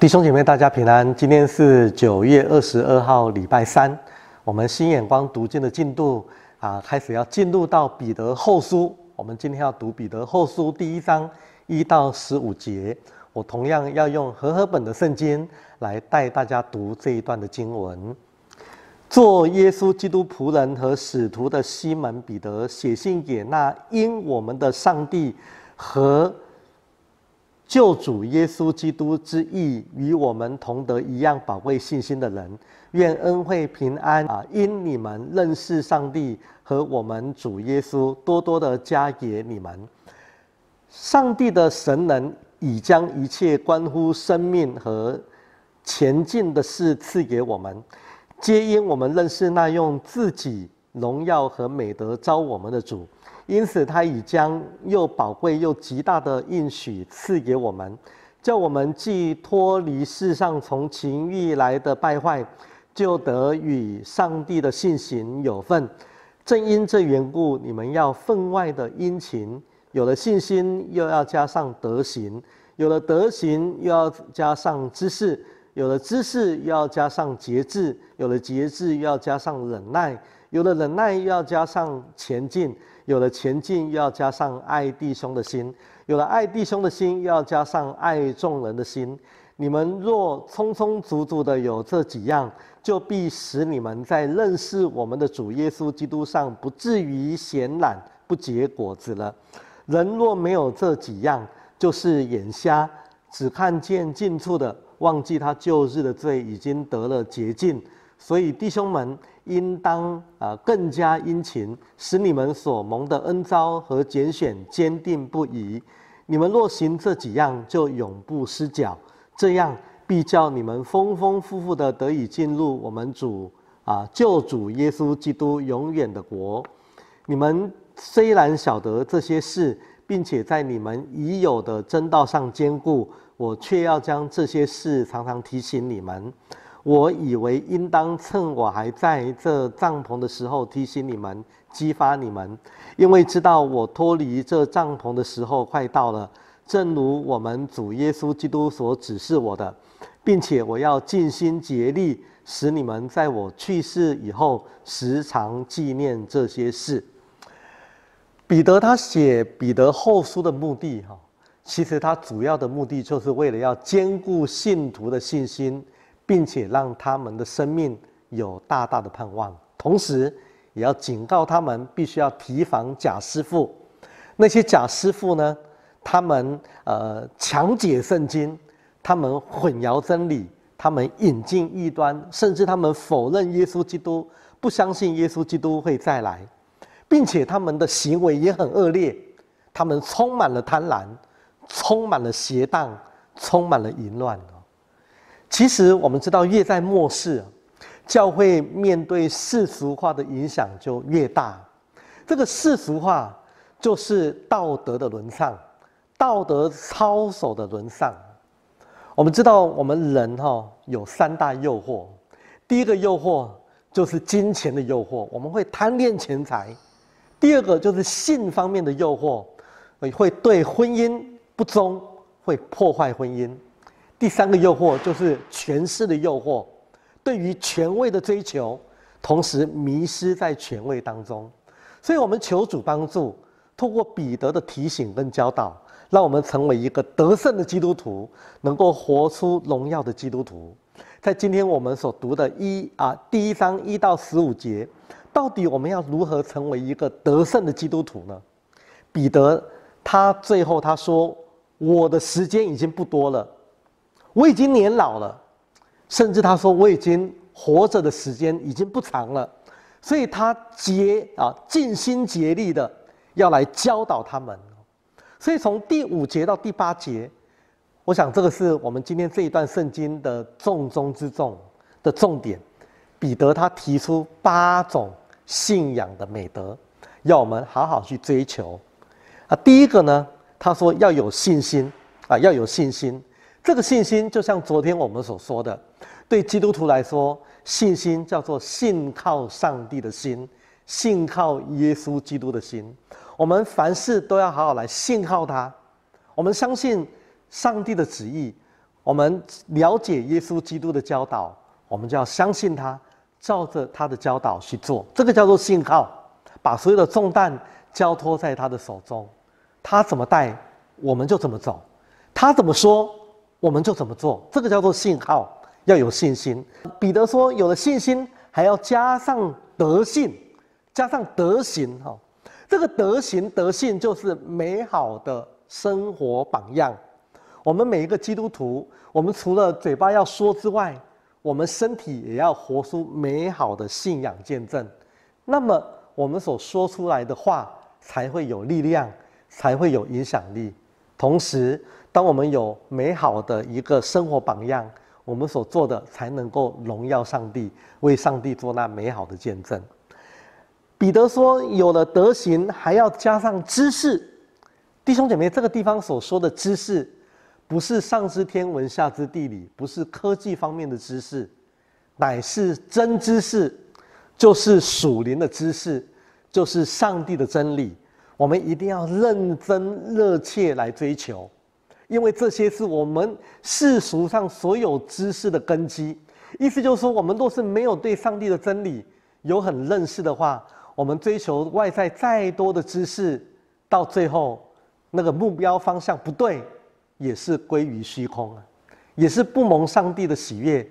弟兄姐妹，大家平安。今天是九月二十二号，礼拜三。我们新眼光读经的进度啊，开始要进入到彼得后书。我们今天要读彼得后书第一章一到十五节。我同样要用和合本的圣经来带大家读这一段的经文。做耶稣基督仆人和使徒的西门彼得写信给那因我们的上帝和救主耶稣基督之意与我们同得一样宝贵信心的人，愿恩惠平安啊！因你们认识上帝和我们主耶稣，多多的加给你们。上帝的神能已将一切关乎生命和前进的事赐给我们，皆因我们认识那用自己荣耀和美德招我们的主。因此，他已将又宝贵又极大的应许赐给我们，叫我们既脱离世上从情欲来的败坏，就得与上帝的信心有份。正因这缘故，你们要分外的殷勤，有了信心又要加上德行，有了德行又要加上知识，有了知识又要加上节制，有了节制又要加上忍耐，有了忍耐又要加上前进。有了前进，又要加上爱弟兄的心；有了爱弟兄的心，又要加上爱众人的心。你们若匆匆足足的有这几样，就必使你们在认识我们的主耶稣基督上不至于闲懒，不结果子了。人若没有这几样，就是眼瞎，只看见近处的，忘记他旧日的罪已经得了洁净。所以，弟兄们，应当啊更加殷勤，使你们所蒙的恩招和拣选坚定不移。你们若行这几样，就永不失脚。这样，必叫你们丰丰富富的得以进入我们主啊救主耶稣基督永远的国。你们虽然晓得这些事，并且在你们已有的真道上坚固，我却要将这些事常常提醒你们。我以为应当趁我还在这帐篷的时候提醒你们、激发你们，因为知道我脱离这帐篷的时候快到了。正如我们主耶稣基督所指示我的，并且我要尽心竭力，使你们在我去世以后时常纪念这些事。彼得他写《彼得后书》的目的，哈，其实他主要的目的就是为了要兼顾信徒的信心。并且让他们的生命有大大的盼望，同时也要警告他们，必须要提防假师傅。那些假师傅呢？他们呃强解圣经，他们混淆真理，他们引进异端，甚至他们否认耶稣基督，不相信耶稣基督会再来，并且他们的行为也很恶劣，他们充满了贪婪，充满了邪荡，充满了淫乱。其实我们知道，越在末世，教会面对世俗化的影响就越大。这个世俗化就是道德的沦丧，道德操守的沦丧。我们知道，我们人哈有三大诱惑，第一个诱惑就是金钱的诱惑，我们会贪恋钱财；第二个就是性方面的诱惑，会对婚姻不忠，会破坏婚姻。第三个诱惑就是权势的诱惑，对于权位的追求，同时迷失在权位当中。所以，我们求主帮助，通过彼得的提醒跟教导，让我们成为一个得胜的基督徒，能够活出荣耀的基督徒。在今天我们所读的一啊第一章一到十五节，到底我们要如何成为一个得胜的基督徒呢？彼得他最后他说：“我的时间已经不多了。”我已经年老了，甚至他说我已经活着的时间已经不长了，所以他竭啊尽心竭力的要来教导他们，所以从第五节到第八节，我想这个是我们今天这一段圣经的重中之重的重点。彼得他提出八种信仰的美德，要我们好好去追求啊。第一个呢，他说要有信心啊，要有信心。这个信心就像昨天我们所说的，对基督徒来说，信心叫做信靠上帝的心，信靠耶稣基督的心。我们凡事都要好好来信靠他。我们相信上帝的旨意，我们了解耶稣基督的教导，我们就要相信他，照着他的教导去做。这个叫做信靠，把所有的重担交托在他的手中，他怎么带我们就怎么走，他怎么说？我们就怎么做？这个叫做信号，要有信心。彼得说，有了信心，还要加上德性，加上德行。哈，这个德行、德性就是美好的生活榜样。我们每一个基督徒，我们除了嘴巴要说之外，我们身体也要活出美好的信仰见证。那么，我们所说出来的话才会有力量，才会有影响力。同时，当我们有美好的一个生活榜样，我们所做的才能够荣耀上帝，为上帝做那美好的见证。彼得说：“有了德行，还要加上知识。”弟兄姐妹，这个地方所说的知识，不是上知天文下知地理，不是科技方面的知识，乃是真知识，就是属灵的知识，就是上帝的真理。我们一定要认真热切来追求。因为这些是我们世俗上所有知识的根基，意思就是说，我们若是没有对上帝的真理有很认识的话，我们追求外在再多的知识，到最后那个目标方向不对，也是归于虚空啊，也是不蒙上帝的喜悦，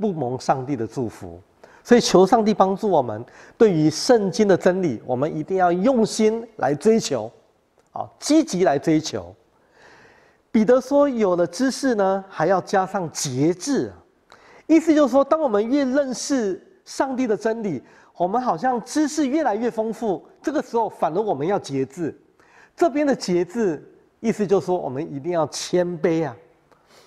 不蒙上帝的祝福。所以求上帝帮助我们，对于圣经的真理，我们一定要用心来追求，啊，积极来追求。彼得说：“有了知识呢，还要加上节制，意思就是说，当我们越认识上帝的真理，我们好像知识越来越丰富，这个时候，反而我们要节制。这边的节制，意思就是说，我们一定要谦卑啊，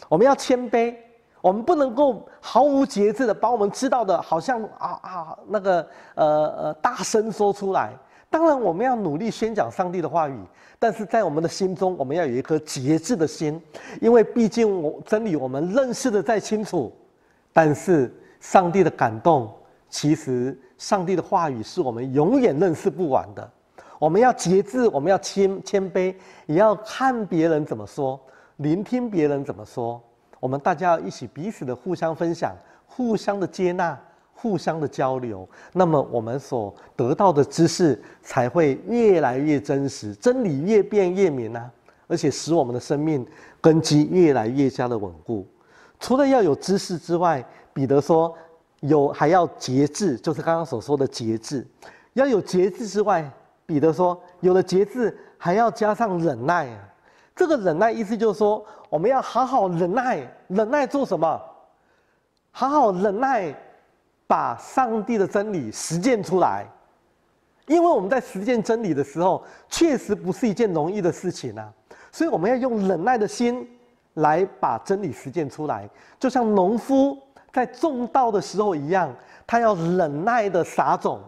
我们要谦卑，我们不能够毫无节制的把我们知道的，好像啊啊那个呃呃大声说出来。”当然，我们要努力宣讲上帝的话语，但是在我们的心中，我们要有一颗节制的心，因为毕竟我真理我们认识的再清楚，但是上帝的感动，其实上帝的话语是我们永远认识不完的。我们要节制，我们要谦谦卑，也要看别人怎么说，聆听别人怎么说。我们大家要一起，彼此的互相分享，互相的接纳。互相的交流，那么我们所得到的知识才会越来越真实，真理越变越明啊！而且使我们的生命根基越来越加的稳固。除了要有知识之外，彼得说有还要节制，就是刚刚所说的节制。要有节制之外，彼得说有了节制，还要加上忍耐。这个忍耐意思就是说，我们要好好忍耐。忍耐做什么？好好忍耐。把上帝的真理实践出来，因为我们在实践真理的时候，确实不是一件容易的事情啊。所以我们要用忍耐的心来把真理实践出来，就像农夫在种稻的时候一样，他要忍耐的撒种，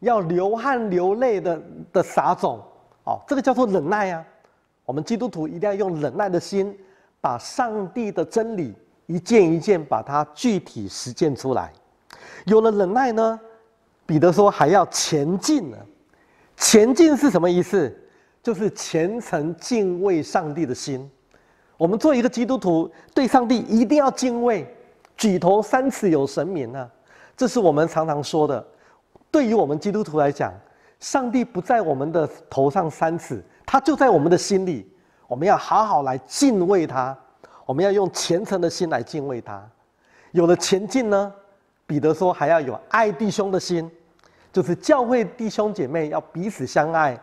要流汗流泪的的撒种。哦，这个叫做忍耐呀。我们基督徒一定要用忍耐的心，把上帝的真理一件一件把它具体实践出来。有了忍耐呢，彼得说还要前进呢。前进是什么意思？就是虔诚敬畏上帝的心。我们做一个基督徒，对上帝一定要敬畏。举头三尺有神明呢，这是我们常常说的。对于我们基督徒来讲，上帝不在我们的头上三尺，他就在我们的心里。我们要好好来敬畏他，我们要用虔诚的心来敬畏他。有了前进呢？彼得说：“还要有爱弟兄的心，就是教会弟兄姐妹要彼此相爱。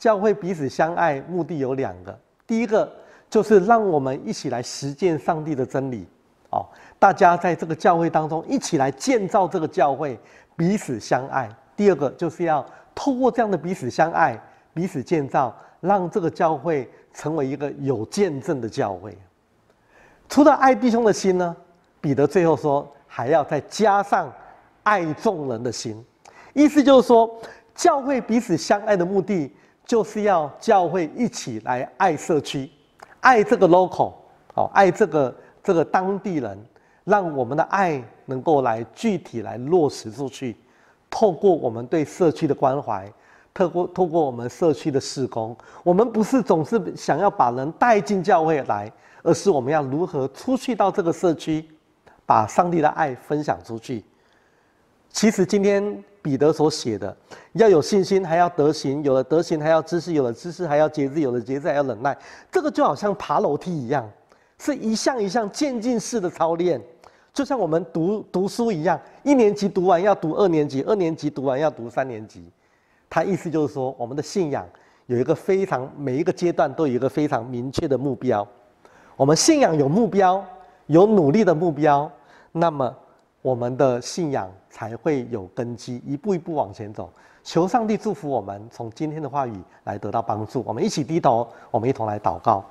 教会彼此相爱，目的有两个：第一个就是让我们一起来实践上帝的真理，哦，大家在这个教会当中一起来建造这个教会，彼此相爱；第二个就是要透过这样的彼此相爱、彼此建造，让这个教会成为一个有见证的教会。除了爱弟兄的心呢，彼得最后说。”还要再加上爱众人的心，意思就是说，教会彼此相爱的目的，就是要教会一起来爱社区，爱这个 local，好，爱这个这个当地人，让我们的爱能够来具体来落实出去。透过我们对社区的关怀，透过透过我们社区的施工，我们不是总是想要把人带进教会来，而是我们要如何出去到这个社区。把上帝的爱分享出去。其实今天彼得所写的，要有信心，还要德行；有了德行，还要知识；有了知识，还要节制；有了节制，还要忍耐。这个就好像爬楼梯一样，是一项一项渐进式的操练，就像我们读读书一样，一年级读完要读二年级，二年级读完要读三年级。他意思就是说，我们的信仰有一个非常每一个阶段都有一个非常明确的目标。我们信仰有目标，有努力的目标。那么，我们的信仰才会有根基，一步一步往前走。求上帝祝福我们，从今天的话语来得到帮助。我们一起低头，我们一同来祷告。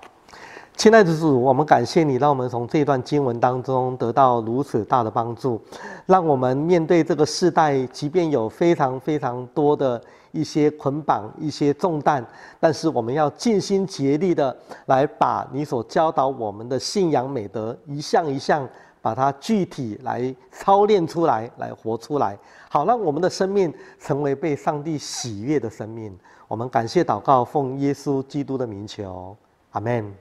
亲爱的主，我们感谢你，让我们从这段经文当中得到如此大的帮助，让我们面对这个世代，即便有非常非常多的一些捆绑、一些重担，但是我们要尽心竭力的来把你所教导我们的信仰美德一项一项。把它具体来操练出来，来活出来，好让我们的生命成为被上帝喜悦的生命。我们感谢祷告，奉耶稣基督的名求，阿门。